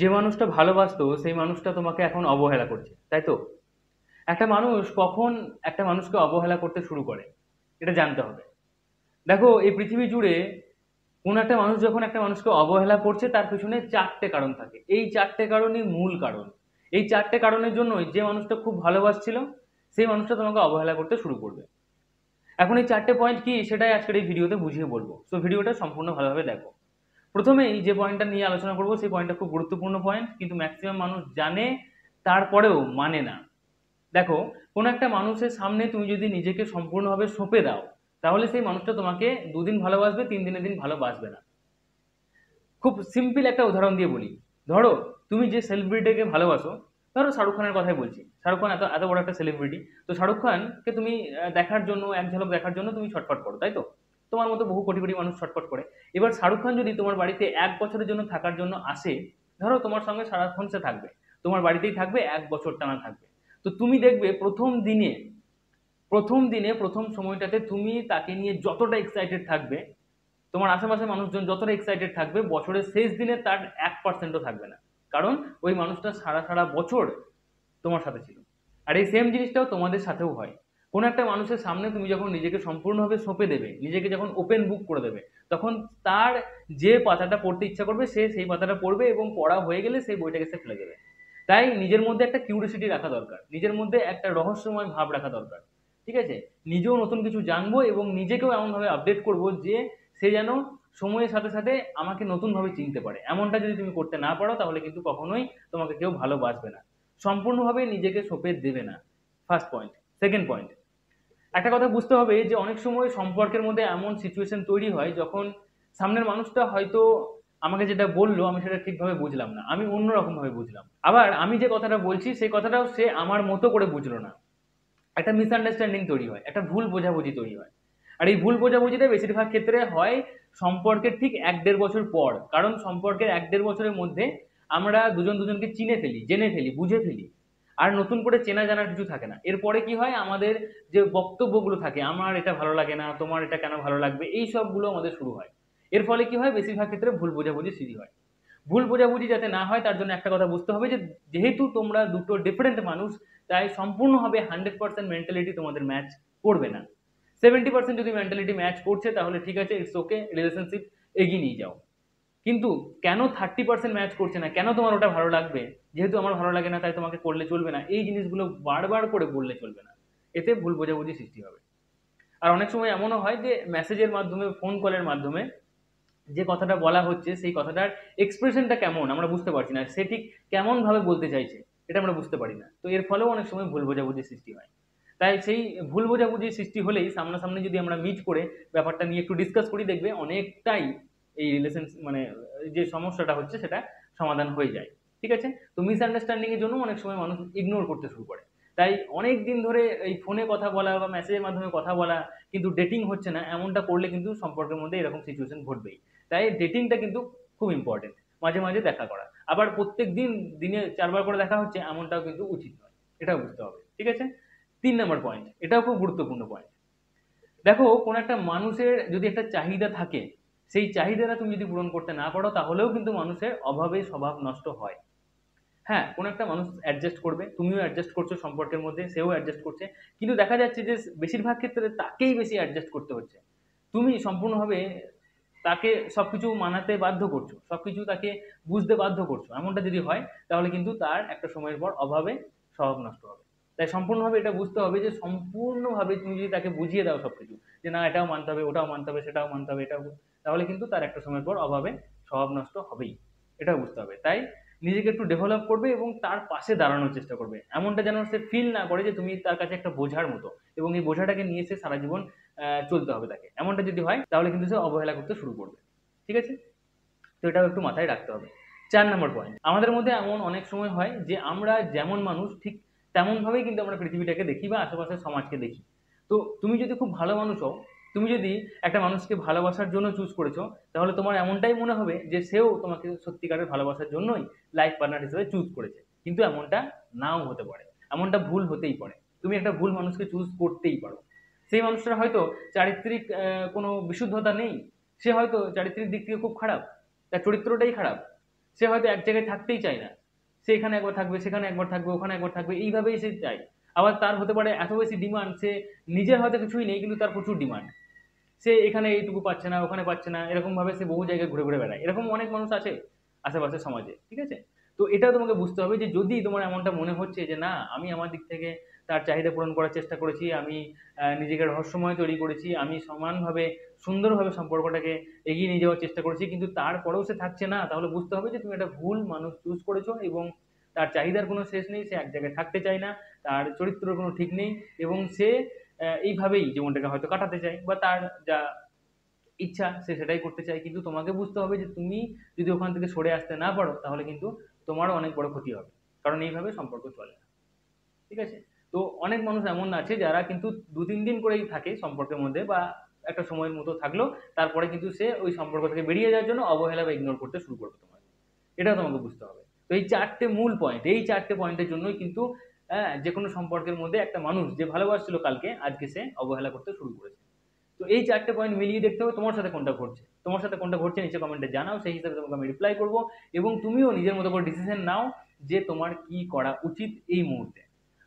যে মানুষটা ভালোবাসতো সেই মানুষটা তোমাকে এখন অবহেলা করছে তাই তো একটা মানুষ কখন একটা মানুষকে অবহেলা করতে শুরু করে এটা জানতে হবে দেখো এই পৃথিবী জুড়ে কোন একটা মানুষ যখন একটা মানুষকে অবহেলা করছে তার পিছনে চারটে কারণ থাকে এই চারটে কারণই মূল কারণ এই চারটে কারণের জন্যই যে মানুষটা খুব ভালোবাসছিল সেই মানুষটা তোমাকে অবহেলা করতে শুরু করবে এখন এই চারটে পয়েন্ট কি সেটাই আজকের এই ভিডিওতে বুঝিয়ে বলবো তো ভিডিওটা সম্পূর্ণ ভালোভাবে দেখো প্রথমেই যে পয়েন্টটা নিয়ে আলোচনা করবো সেই পয়েন্টটা খুব গুরুত্বপূর্ণ পয়েন্ট কিন্তু ম্যাক্সিমাম মানুষ জানে তারপরেও মানে না দেখো কোনো একটা মানুষের সামনে তুমি যদি নিজেকে সম্পূর্ণভাবে সঁপে দাও তাহলে সেই মানুষটা তোমাকে দুদিন ভালোবাসবে তিন দিনের দিন ভালোবাসবে না খুব সিম্পল একটা উদাহরণ দিয়ে বলি ধরো তুমি যে সেলিব্রিটিকে ভালোবাসো ধরো শাহরুখ খানের কথাই বলছি শাহরুখ খান এত এত বড় একটা সেলিব্রিটি তো শাহরুখ খানকে তুমি দেখার জন্য এক ঝলক দেখার জন্য তুমি ছটফট করো তাই তো তোমার মতো বহু কোটি কোটি মানুষ ছটফট করে এবার শাহরুখ খান যদি তোমার বাড়িতে এক বছরের জন্য থাকার জন্য আসে ধরো তোমার সঙ্গে সারাক্ষণ সে থাকবে তোমার বাড়িতেই থাকবে এক বছর টানা থাকবে তো তুমি দেখবে প্রথম দিনে প্রথম দিনে প্রথম সময়টাতে তুমি তাকে নিয়ে যতটা এক্সাইটেড থাকবে তোমার আশেপাশে মানুষজন যতটা এক্সাইটেড থাকবে বছরের শেষ দিনে তার এক পার্সেন্টও থাকবে না কারণ ওই মানুষটা সারা সারা বছর তোমার সাথে ছিল আর এই সেম জিনিসটাও তোমাদের সাথেও হয় কোনো একটা মানুষের সামনে তুমি যখন নিজেকে সম্পূর্ণভাবে সঁপে দেবে নিজেকে যখন ওপেন বুক করে দেবে তখন তার যে পাতাটা পড়তে ইচ্ছা করবে সে সেই পাতাটা পড়বে এবং পড়া হয়ে গেলে সেই বইটাকে সে ফেলে দেবে তাই নিজের মধ্যে একটা কিউরিসিটি রাখা দরকার নিজের মধ্যে একটা রহস্যময় ভাব রাখা দরকার ঠিক আছে নিজেও নতুন কিছু জানবো এবং নিজেকেও এমনভাবে আপডেট করব যে সে যেন সময়ের সাথে সাথে আমাকে নতুনভাবে চিনতে পারে এমনটা যদি তুমি করতে না পারো তাহলে কিন্তু কখনোই তোমাকে কেউ ভালোবাসবে না সম্পূর্ণভাবে নিজেকে সঁপে দেবে না ফার্স্ট পয়েন্ট সেকেন্ড পয়েন্ট একটা কথা বুঝতে হবে যে অনেক সময় সম্পর্কের মধ্যে এমন সিচুয়েশন তৈরি হয় যখন সামনের মানুষটা হয়তো আমাকে যেটা বললো আমি সেটা ঠিকভাবে বুঝলাম না আমি অন্যরকমভাবে বুঝলাম আবার আমি যে কথাটা বলছি সেই কথাটাও সে আমার মতো করে বুঝলো না একটা মিসআন্ডারস্ট্যান্ডিং তৈরি হয় একটা ভুল বোঝাবুঝি তৈরি হয় আর এই ভুল বোঝাবুঝিটা বেশিরভাগ ক্ষেত্রে হয় সম্পর্কের ঠিক এক দেড় বছর পর কারণ সম্পর্কের এক দেড় বছরের মধ্যে আমরা দুজন দুজনকে চিনে ফেলি জেনে ফেলি বুঝে ফেলি আর নতুন করে চেনা জানা কিছু থাকে না এরপরে কি হয় আমাদের যে বক্তব্যগুলো থাকে আমার এটা ভালো লাগে না তোমার এটা কেন ভালো লাগবে এই সবগুলো আমাদের শুরু হয় এর ফলে কি হয় বেশিরভাগ ক্ষেত্রে ভুল বোঝাবুঝি সৃষ্টি হয় ভুল বোঝাবুঝি যাতে না হয় তার জন্য একটা কথা বুঝতে হবে যে যেহেতু তোমরা দুটো ডিফারেন্ট মানুষ তাই সম্পূর্ণভাবে হান্ড্রেড পার্সেন্ট মেন্টালিটি তোমাদের ম্যাচ করবে না সেভেন্টি পার্সেন্ট যদি মেন্টালিটি ম্যাচ করছে তাহলে ঠিক আছে ইটস ওকে রিলেশনশিপ এগিয়ে নিয়ে যাও কিন্তু কেন থার্টি পার্সেন্ট ম্যাচ করছে না কেন তোমার ওটা ভালো লাগবে যেহেতু আমার ভালো লাগে না তাই তোমাকে করলে চলবে না এই জিনিসগুলো বারবার করে বললে চলবে না এতে ভুল বোঝাবুঝি সৃষ্টি হবে আর অনেক সময় এমনও হয় যে মেসেজের মাধ্যমে ফোন কলের মাধ্যমে যে কথাটা বলা হচ্ছে সেই কথাটার এক্সপ্রেশনটা কেমন আমরা বুঝতে পারছি না সে ঠিক কেমনভাবে বলতে চাইছে এটা আমরা বুঝতে পারি না তো এর ফলেও অনেক সময় ভুল বোঝাবুঝির সৃষ্টি হয় তাই সেই ভুল বোঝাবুঝির সৃষ্টি হলেই সামনাসামনি যদি আমরা মিট করে ব্যাপারটা নিয়ে একটু ডিসকাস করি দেখবে অনেকটাই এই রিলেশন মানে যে সমস্যাটা হচ্ছে সেটা সমাধান হয়ে যায় ঠিক আছে তো আন্ডারস্ট্যান্ডিংয়ের জন্য অনেক সময় মানুষ ইগনোর করতে শুরু করে তাই অনেক দিন ধরে এই ফোনে কথা বলা বা মেসেজের মাধ্যমে কথা বলা কিন্তু ডেটিং হচ্ছে না এমনটা করলে কিন্তু সম্পর্কের মধ্যে এরকম সিচুয়েশন ঘটবেই তাই ডেটিংটা কিন্তু খুব ইম্পর্টেন্ট মাঝে মাঝে দেখা করা আবার প্রত্যেক দিন দিনে চারবার করে দেখা হচ্ছে এমনটাও কিন্তু উচিত নয় এটাও বুঝতে হবে ঠিক আছে তিন নম্বর পয়েন্ট এটাও খুব গুরুত্বপূর্ণ পয়েন্ট দেখো কোনো একটা মানুষের যদি একটা চাহিদা থাকে সেই চাহিদাটা তুমি যদি পূরণ করতে না পারো তাহলেও কিন্তু মানুষের অভাবে স্বভাব নষ্ট হয় হ্যাঁ কোনো একটা মানুষ অ্যাডজাস্ট করবে তুমিও অ্যাডজাস্ট করছো সম্পর্কের মধ্যে সেও অ্যাডজাস্ট করছে কিন্তু দেখা যাচ্ছে যে বেশিরভাগ ক্ষেত্রে তাকেই বেশি অ্যাডজাস্ট করতে হচ্ছে তুমি সম্পূর্ণভাবে তাকে সব কিছু মানাতে বাধ্য করছো সব কিছু তাকে বুঝতে বাধ্য করছো এমনটা যদি হয় তাহলে কিন্তু তার একটা সময়ের পর অভাবে স্বভাব নষ্ট হবে তাই সম্পূর্ণভাবে এটা বুঝতে হবে যে সম্পূর্ণভাবে তুমি যদি তাকে বুঝিয়ে দাও সব কিছু যে না এটাও মানতে হবে ওটাও মানতে হবে সেটাও মানতে হবে এটাও তাহলে কিন্তু তার একটা সময় পর অভাবে স্বভাব নষ্ট হবেই এটা বুঝতে হবে তাই নিজেকে একটু ডেভেলপ করবে এবং তার পাশে দাঁড়ানোর চেষ্টা করবে এমনটা যেন সে ফিল না করে যে তুমি তার কাছে একটা বোঝার মতো এবং এই বোঝাটাকে নিয়ে সে সারা জীবন চলতে হবে তাকে এমনটা যদি হয় তাহলে কিন্তু সে অবহেলা করতে শুরু করবে ঠিক আছে তো এটাও একটু মাথায় রাখতে হবে চার নম্বর পয়েন্ট আমাদের মধ্যে এমন অনেক সময় হয় যে আমরা যেমন মানুষ ঠিক তেমনভাবেই কিন্তু আমরা পৃথিবীটাকে দেখি বা আশেপাশের সমাজকে দেখি তো তুমি যদি খুব ভালো মানুষ হও তুমি যদি একটা মানুষকে ভালোবাসার জন্য চুজ করেছো তাহলে তোমার এমনটাই মনে হবে যে সেও তোমাকে সত্যিকারের ভালোবাসার জন্যই লাইফ পার্টনার হিসেবে চুজ করেছে কিন্তু এমনটা নাও হতে পারে এমনটা ভুল হতেই পারে তুমি একটা ভুল মানুষকে চুজ করতেই পারো সেই মানুষটার হয়তো চারিত্রিক কোনো বিশুদ্ধতা নেই সে হয়তো চারিত্রিক দিক থেকে খুব খারাপ তার চরিত্রটাই খারাপ সে হয়তো এক জায়গায় থাকতেই চায় না সে এখানে একবার থাকবে সেখানে একবার থাকবে ওখানে একবার থাকবে এইভাবেই সে চায় আবার তার হতে পারে এত বেশি ডিমান্ড সে নিজের হয়তো কিছুই নেই কিন্তু তার প্রচুর ডিমান্ড সে এখানে এইটুকু পাচ্ছে না ওখানে পাচ্ছে না এরকমভাবে সে বহু জায়গায় ঘুরে ঘুরে বেড়ায় এরকম অনেক মানুষ আছে আশেপাশে সমাজে ঠিক আছে তো এটা তোমাকে বুঝতে হবে যে যদি তোমার এমনটা মনে হচ্ছে যে না আমি আমার দিক থেকে তার চাহিদা পূরণ করার চেষ্টা করেছি আমি নিজেকে রহস্যময় তৈরি করেছি আমি সমানভাবে সুন্দরভাবে সম্পর্কটাকে এগিয়ে নিয়ে যাওয়ার চেষ্টা করেছি কিন্তু তারপরেও সে থাকছে না তাহলে বুঝতে হবে যে তুমি একটা ভুল মানুষ চুজ করেছো এবং তার চাহিদার কোনো শেষ নেই সে এক জায়গায় থাকতে চায় না তার চরিত্র কোনো ঠিক নেই এবং সে এইভাবেই জীবনটাকে হয়তো কাটাতে চায় বা তার যা ইচ্ছা সে সেটাই করতে চায় কিন্তু তোমাকে বুঝতে হবে যে তুমি যদি ওখান থেকে সরে আসতে না পারো তাহলে কিন্তু তোমারও অনেক বড় ক্ষতি হবে কারণ এইভাবে সম্পর্ক চলে না ঠিক আছে তো অনেক মানুষ এমন আছে যারা কিন্তু দু তিন দিন করেই থাকে সম্পর্কের মধ্যে বা একটা সময়ের মতো থাকলো তারপরে কিন্তু সে ওই সম্পর্ক থেকে বেরিয়ে যাওয়ার জন্য অবহেলা বা ইগনোর করতে শুরু করবে তোমাকে এটা তোমাকে বুঝতে হবে তো এই চারটে মূল পয়েন্ট এই চারটে পয়েন্টের জন্যই কিন্তু হ্যাঁ যে কোনো সম্পর্কের মধ্যে একটা মানুষ যে ভালোবাসছিল কালকে আজকে সে অবহেলা করতে শুরু করেছে তো এই চারটে পয়েন্ট মিলিয়ে দেখতে হবে তোমার সাথে কোনটা ঘটছে তোমার সাথে কোনটা ঘটছে নিচে কমেন্টে জানাও সেই হিসাবে তোমাকে আমি রিপ্লাই করবো এবং তুমিও নিজের মতো করে ডিসিশন নাও যে তোমার কি করা উচিত এই মুহূর্তে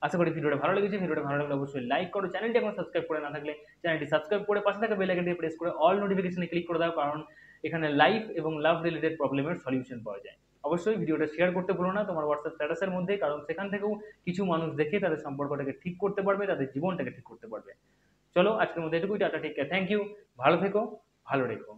আশা করি ভিডিওটা ভালো লেগেছে ভিডিওটা ভালো লাগলে অবশ্যই লাইক করো চ্যানেলটি এখন সাবস্ক্রাইব করে না থাকলে চ্যানেলটি সাবস্ক্রাইব করে পাশে থাকা বেল আইকনটি প্রেস করে অল নোটিফিকেশনে ক্লিক করে দাও কারণ এখানে লাইফ এবং লাভ রিলেটেড প্রবলেমের সলিউশন পাওয়া যায় অবশ্যই ভিডিওটা শেয়ার করতে ভুলো না তোমার হোয়াটসঅ্যাপ স্ট্যাটাসের মধ্যে কারণ সেখান থেকেও কিছু মানুষ দেখে তাদের সম্পর্কটাকে ঠিক করতে পারবে তাদের জীবনটাকে ঠিক করতে পারবে চলো আজকের মধ্যে এটুকুই টাটা ঠিক থ্যাংক ইউ ভালো থেকো ভালো রেখো